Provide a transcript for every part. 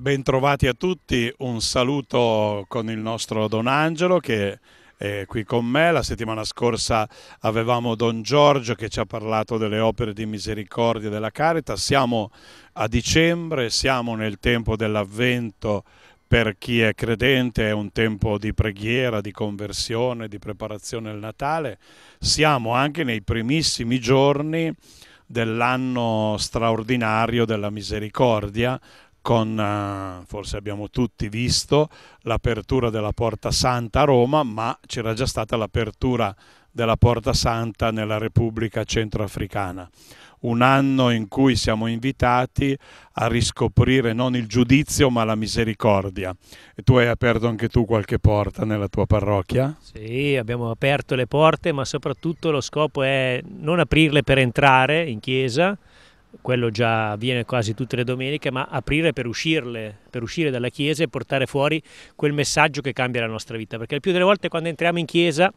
Bentrovati a tutti, un saluto con il nostro Don Angelo che è qui con me. La settimana scorsa avevamo Don Giorgio che ci ha parlato delle opere di misericordia della Carita. Siamo a dicembre, siamo nel tempo dell'avvento per chi è credente, è un tempo di preghiera, di conversione, di preparazione al Natale. Siamo anche nei primissimi giorni dell'anno straordinario della misericordia, con, eh, forse abbiamo tutti visto, l'apertura della Porta Santa a Roma, ma c'era già stata l'apertura della Porta Santa nella Repubblica Centroafricana. Un anno in cui siamo invitati a riscoprire non il giudizio ma la misericordia. E tu hai aperto anche tu qualche porta nella tua parrocchia? Sì, abbiamo aperto le porte, ma soprattutto lo scopo è non aprirle per entrare in chiesa, quello già avviene quasi tutte le domeniche, ma aprire per uscirle, per uscire dalla chiesa e portare fuori quel messaggio che cambia la nostra vita, perché il più delle volte quando entriamo in chiesa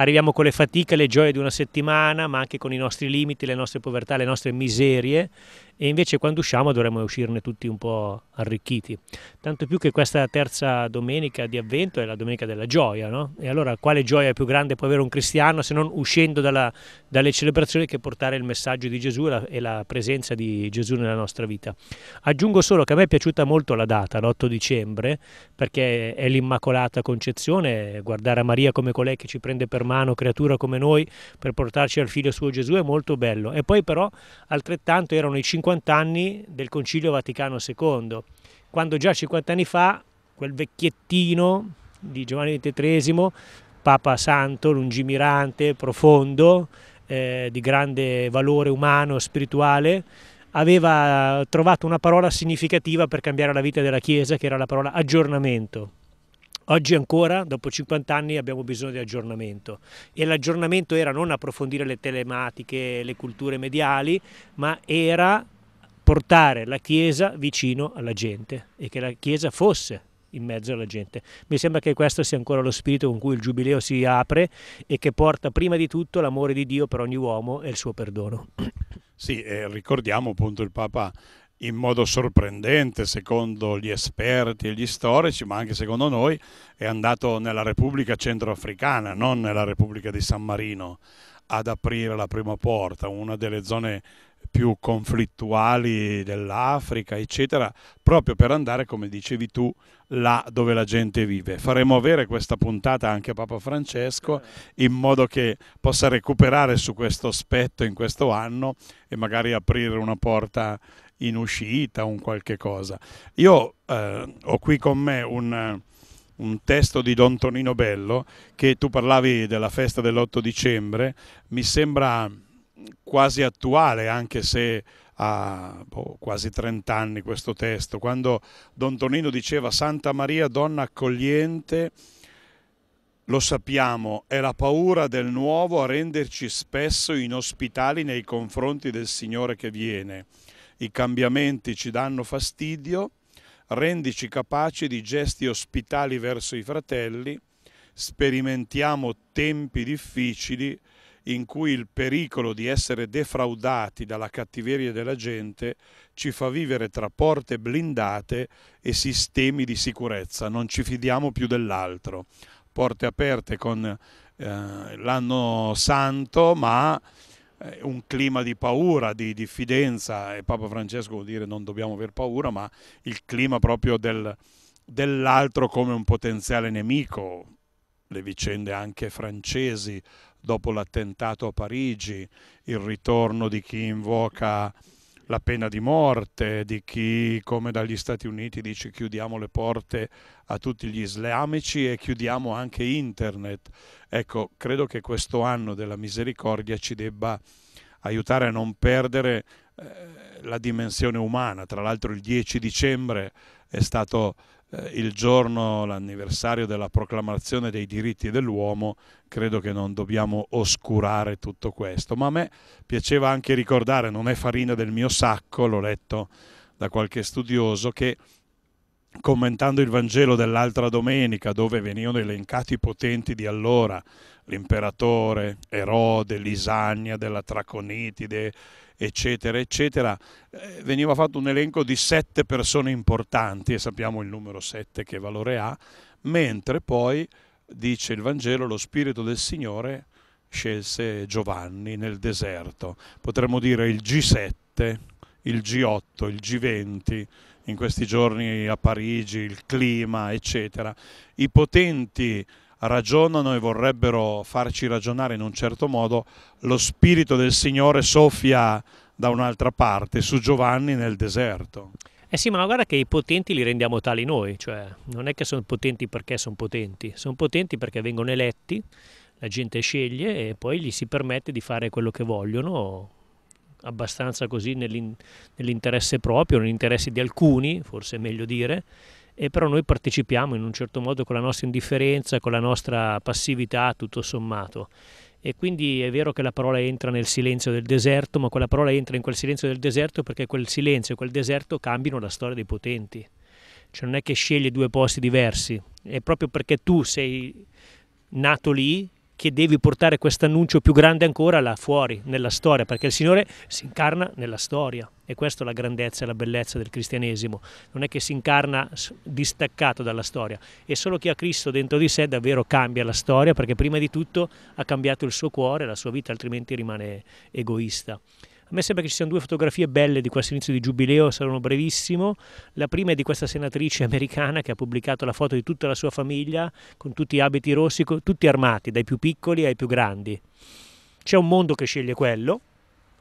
arriviamo con le fatiche, le gioie di una settimana, ma anche con i nostri limiti, le nostre povertà, le nostre miserie e invece quando usciamo dovremmo uscirne tutti un po' arricchiti. Tanto più che questa terza domenica di avvento è la domenica della gioia, no? E allora quale gioia più grande può avere un cristiano se non uscendo dalla, dalle celebrazioni che portare il messaggio di Gesù e la, e la, presenza di Gesù nella nostra vita? Aggiungo solo che a me è piaciuta molto la data, l'8 dicembre, perché è l'Immacolata Concezione, guardare a Maria come colei che ci prende per mano umano, creatura come noi, per portarci al figlio suo Gesù è molto bello. E poi però altrettanto erano i 50 anni del Concilio Vaticano II, quando già 50 anni fa quel vecchiettino di Giovanni XXIII, Papa Santo, lungimirante, profondo, eh, di grande valore umano, spirituale, aveva trovato una parola significativa per cambiare la vita della Chiesa, che era la parola aggiornamento. Oggi ancora, dopo 50 anni, abbiamo bisogno di aggiornamento e l'aggiornamento era non approfondire le telematiche, le culture mediali, ma era portare la Chiesa vicino alla gente e che la Chiesa fosse in mezzo alla gente. Mi sembra che questo sia ancora lo spirito con cui il Giubileo si apre e che porta prima di tutto l'amore di Dio per ogni uomo e il suo perdono. Sì, eh, ricordiamo appunto il Papa in modo sorprendente secondo gli esperti e gli storici, ma anche secondo noi, è andato nella Repubblica Centroafricana, non nella Repubblica di San Marino, ad aprire la prima porta, una delle zone più conflittuali dell'Africa, eccetera, proprio per andare, come dicevi tu, là dove la gente vive. Faremo avere questa puntata anche a Papa Francesco in modo che possa recuperare su questo aspetto in questo anno e magari aprire una porta in uscita, un qualche cosa. Io eh, ho qui con me un, un, testo di Don Tonino Bello che tu parlavi della festa dell'8 dicembre, mi sembra quasi attuale anche se ha boh, quasi 30 anni questo testo, quando Don Tonino diceva Santa Maria, donna accogliente, lo sappiamo, è la paura del nuovo a renderci spesso inospitali nei confronti del Signore che viene i cambiamenti ci danno fastidio, rendici capaci di gesti ospitali verso i fratelli, sperimentiamo tempi difficili in cui il pericolo di essere defraudati dalla cattiveria della gente ci fa vivere tra porte blindate e sistemi di sicurezza, non ci fidiamo più dell'altro. Porte aperte con eh, l'anno santo, ma eh, un clima di paura, di diffidenza e Papa Francesco vuol dire non dobbiamo aver paura, ma il clima proprio del, dell'altro come un potenziale nemico, le vicende anche francesi dopo l'attentato a Parigi, il ritorno di chi invoca la pena di morte, di chi come dagli Stati Uniti dice chiudiamo le porte a tutti gli islamici e chiudiamo anche internet. Ecco, credo che questo anno della misericordia ci debba aiutare a non perdere eh, la dimensione umana. Tra l'altro il 10 dicembre è stato eh, il giorno, l'anniversario della proclamazione dei diritti dell'uomo, credo che non dobbiamo oscurare tutto questo. Ma a me piaceva anche ricordare, non è farina del mio sacco, l'ho letto da qualche studioso, che commentando il Vangelo dell'altra domenica, dove venivano elencati i potenti di allora, l'imperatore, Erode, Lisagna, della Traconitide, eccetera, eccetera, eh, veniva fatto un elenco di sette persone importanti e sappiamo il numero sette che valore ha, mentre poi dice il Vangelo lo Spirito del Signore scelse Giovanni nel deserto, potremmo dire il G7, il G8, il G20, in questi giorni a Parigi, il clima, eccetera, i potenti ragionano e vorrebbero farci ragionare in un certo modo, lo spirito del Signore soffia da un'altra parte su Giovanni nel deserto. Eh sì, ma guarda che i potenti li rendiamo tali noi, cioè non è che sono potenti perché sono potenti, sono potenti perché vengono eletti, la gente sceglie e poi gli si permette di fare quello che vogliono, abbastanza così nell'interesse proprio, nell'interesse di alcuni, forse è meglio dire, e però noi partecipiamo in un certo modo con la nostra indifferenza, con la nostra passività tutto sommato. E quindi è vero che la parola entra nel silenzio del deserto, ma quella parola entra in quel silenzio del deserto perché quel silenzio e quel deserto cambiano la storia dei potenti. Cioè non è che scegli due posti diversi, è proprio perché tu sei nato lì che devi portare questo annuncio più grande ancora là fuori, nella storia, perché il Signore si incarna nella storia e questa è la grandezza e la bellezza del cristianesimo, non è che si incarna distaccato dalla storia e solo chi ha Cristo dentro di sé davvero cambia la storia perché prima di tutto ha cambiato il suo cuore, la sua vita, altrimenti rimane egoista. A me sembra che ci siano due fotografie belle di questo inizio di giubileo, saranno brevissimo. La prima è di questa senatrice americana che ha pubblicato la foto di tutta la sua famiglia con tutti gli abiti rossi, tutti armati, dai più piccoli ai più grandi. C'è un mondo che sceglie quello,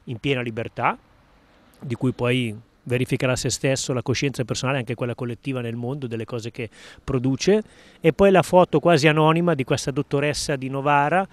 in piena libertà, di cui poi verificherà se stesso la coscienza personale, anche quella collettiva nel mondo, delle cose che produce. E poi la foto quasi anonima di questa dottoressa di Novara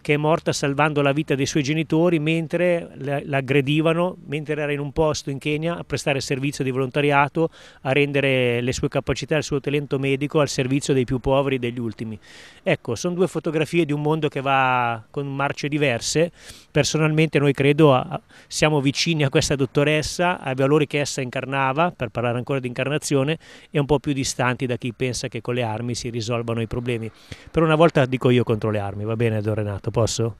che è morta salvando la vita dei suoi genitori mentre l'aggredivano, mentre era in un posto in Kenya a prestare servizio di volontariato, a rendere le sue capacità, il suo talento medico al servizio dei più poveri e degli ultimi. Ecco, sono due fotografie di un mondo che va con marce diverse. Personalmente noi credo a, siamo vicini a questa dottoressa, ai valori che essa incarnava, per parlare ancora di incarnazione, e un po' più distanti da chi pensa che con le armi si risolvano i problemi. Per una volta dico io contro le armi, va bene Don Renato? tecnico, certo, posso?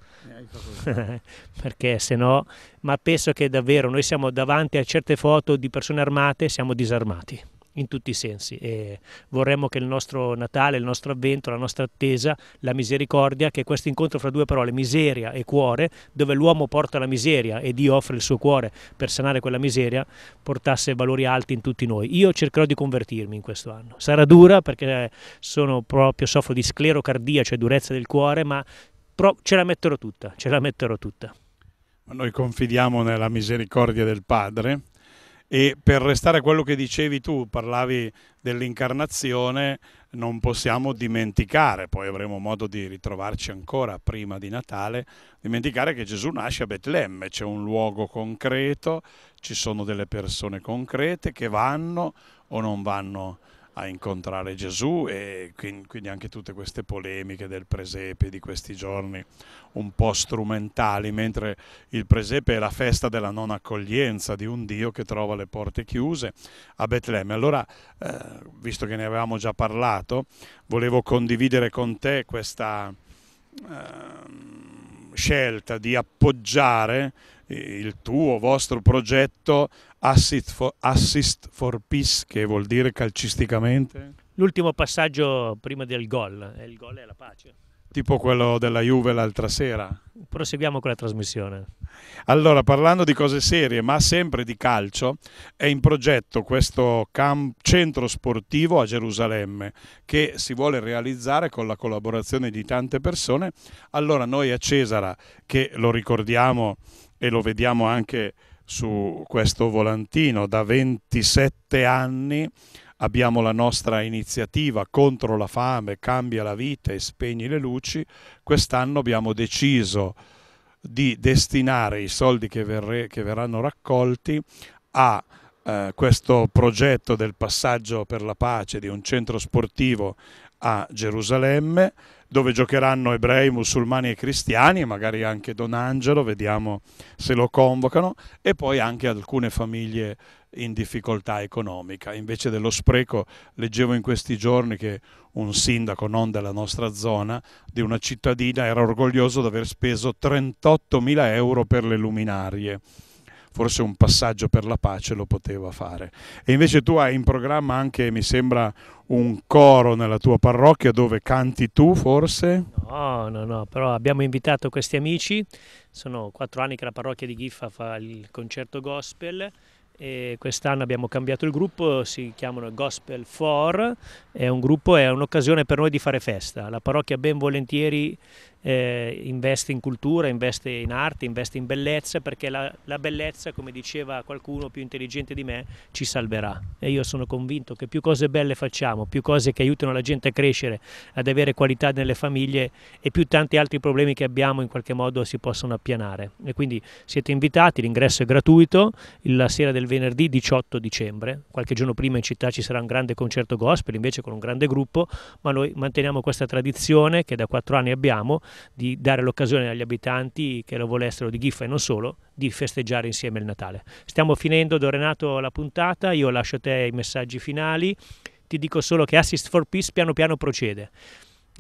Eh, perché se no, ma penso che davvero noi siamo davanti a certe foto di persone armate, siamo disarmati in tutti i sensi e vorremmo che il nostro Natale, il nostro avvento, la nostra attesa, la misericordia, che questo incontro fra due parole, miseria e cuore, dove l'uomo porta la miseria e Dio offre il suo cuore per sanare quella miseria, portasse valori alti in tutti noi. Io cercherò di convertirmi in questo anno. Sarà dura perché sono proprio, soffro di sclerocardia, cioè durezza del cuore, ma però ce la metterò tutta, ce la metterò tutta. Noi confidiamo nella misericordia del Padre e per restare a quello che dicevi tu, parlavi dell'incarnazione, non possiamo dimenticare, poi avremo modo di ritrovarci ancora prima di Natale, dimenticare che Gesù nasce a Betlemme, c'è un luogo concreto, ci sono delle persone concrete che vanno o non vanno a incontrare Gesù e quindi anche tutte queste polemiche del presepe di questi giorni un po' strumentali, mentre il presepe è la festa della non accoglienza di un Dio che trova le porte chiuse a Betlemme. Allora, eh, visto che ne avevamo già parlato, volevo condividere con te questa eh, scelta di appoggiare il tuo, vostro progetto Assist for, assist for Peace, che vuol dire calcisticamente? L'ultimo passaggio prima del gol, il gol è la pace. Tipo quello della Juve l'altra sera. Proseguiamo con la trasmissione. Allora, parlando di cose serie, ma sempre di calcio, è in progetto questo centro sportivo a Gerusalemme che si vuole realizzare con la collaborazione di tante persone. Allora, noi a Cesara, che lo ricordiamo e lo vediamo anche su questo volantino, da 27 anni abbiamo la nostra iniziativa contro la fame, cambia la vita e spegni le luci, quest'anno abbiamo deciso di destinare i soldi che, verre, che verranno raccolti a eh, questo progetto del passaggio per la pace di un centro sportivo a Gerusalemme dove giocheranno ebrei, musulmani e cristiani, magari anche Don Angelo, vediamo se lo convocano, e poi anche alcune famiglie in difficoltà economica. Invece dello spreco, leggevo in questi giorni che un sindaco, non della nostra zona, di una cittadina era orgoglioso di aver speso 38 mila euro per le luminarie forse un passaggio per la pace lo poteva fare. E invece tu hai in programma anche, mi sembra, un coro nella tua parrocchia dove canti tu forse? No, no, no, però abbiamo invitato questi amici, sono quattro anni che la parrocchia di Giffa fa il concerto gospel e quest'anno abbiamo cambiato il gruppo, si chiamano Gospel 4, è un gruppo, è un'occasione per noi di fare festa, la parrocchia ben volentieri eh, investe in cultura, investe in arte, investe in bellezza, perché la, la bellezza, come diceva qualcuno più intelligente di me, ci salverà. E io sono convinto che più cose belle facciamo, più cose che aiutano la gente a crescere, ad avere qualità nelle famiglie e più tanti altri problemi che abbiamo in qualche modo si possono appianare. E quindi siete invitati, l'ingresso è gratuito, la sera del venerdì 18 dicembre, qualche giorno prima in città ci sarà un grande concerto gospel invece con un grande gruppo, ma noi manteniamo questa tradizione che da quattro anni abbiamo di dare l'occasione agli abitanti che lo volessero di Giffa e non solo di festeggiare insieme il Natale. Stiamo finendo, Don Renato, la puntata, io lascio a te i messaggi finali, ti dico solo che Assist for Peace piano piano procede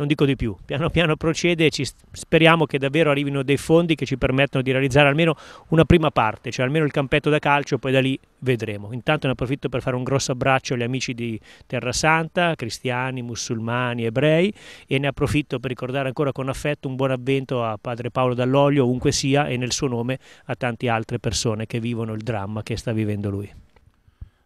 non dico di più, piano piano procede e speriamo che davvero arrivino dei fondi che ci permettano di realizzare almeno una prima parte, cioè almeno il campetto da calcio, poi da lì vedremo. Intanto ne approfitto per fare un grosso abbraccio agli amici di Terra Santa, cristiani, musulmani, ebrei e ne approfitto per ricordare ancora con affetto un buon avvento a padre Paolo Dall'Oglio, ovunque sia, e nel suo nome a tante altre persone che vivono il dramma che sta vivendo lui.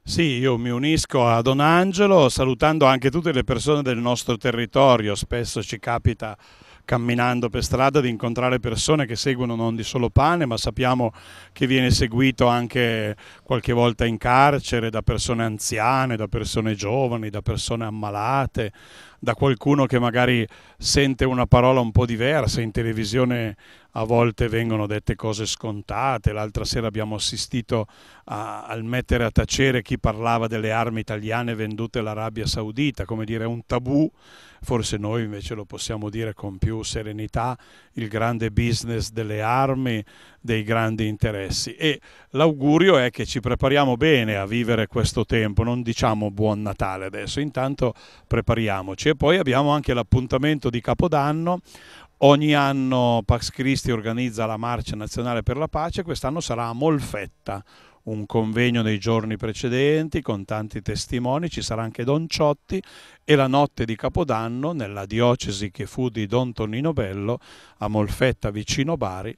Sì, io mi unisco a Don Angelo salutando anche tutte le persone del nostro territorio, spesso ci capita camminando per strada di incontrare persone che seguono non di solo pane, ma sappiamo che viene seguito anche qualche volta in carcere da persone anziane, da persone giovani, da persone ammalate, da qualcuno che magari sente una parola un po' diversa, in televisione a volte vengono dette cose scontate, l'altra sera abbiamo assistito a, al mettere a tacere chi parlava delle armi italiane vendute all'Arabia Saudita, come dire un tabù, forse noi invece lo possiamo dire con più serenità, il grande business delle armi, dei grandi interessi e l'augurio è che ci prepariamo bene a vivere questo tempo, non diciamo buon Natale adesso, intanto prepariamoci poi abbiamo anche l'appuntamento di Capodanno. Ogni anno Pax Christi organizza la Marcia Nazionale per la Pace, quest'anno sarà a Molfetta, un convegno nei giorni precedenti con tanti testimoni, ci sarà anche Don Ciotti e la notte di Capodanno nella diocesi che fu di Don Tonino Bello a Molfetta vicino Bari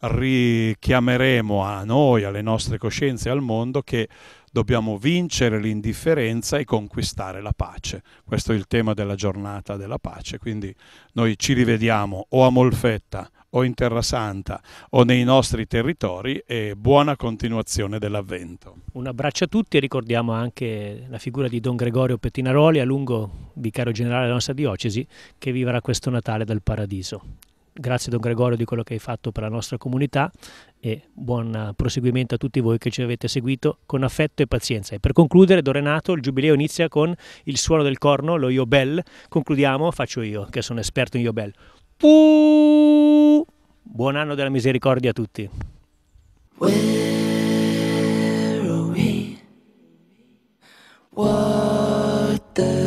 richiameremo a noi, alle nostre coscienze, al mondo che dobbiamo vincere l'indifferenza e conquistare la pace. Questo è il tema della giornata della pace, quindi noi ci rivediamo o a Molfetta o in Terra Santa o nei nostri territori e buona continuazione dell'avvento. Un abbraccio a tutti e ricordiamo anche la figura di Don Gregorio Pettinaroli, a lungo vicario generale della nostra diocesi, che vivrà questo Natale dal Paradiso grazie Don Gregorio di quello che hai fatto per la nostra comunità e buon eh, proseguimento a tutti voi che ci avete seguito con affetto e pazienza. E per concludere, Don Renato, il giubileo inizia con il suono del corno, lo Iobel. Concludiamo, faccio io, che sono esperto in Iobel. Buon anno della misericordia a tutti. Where are we? What the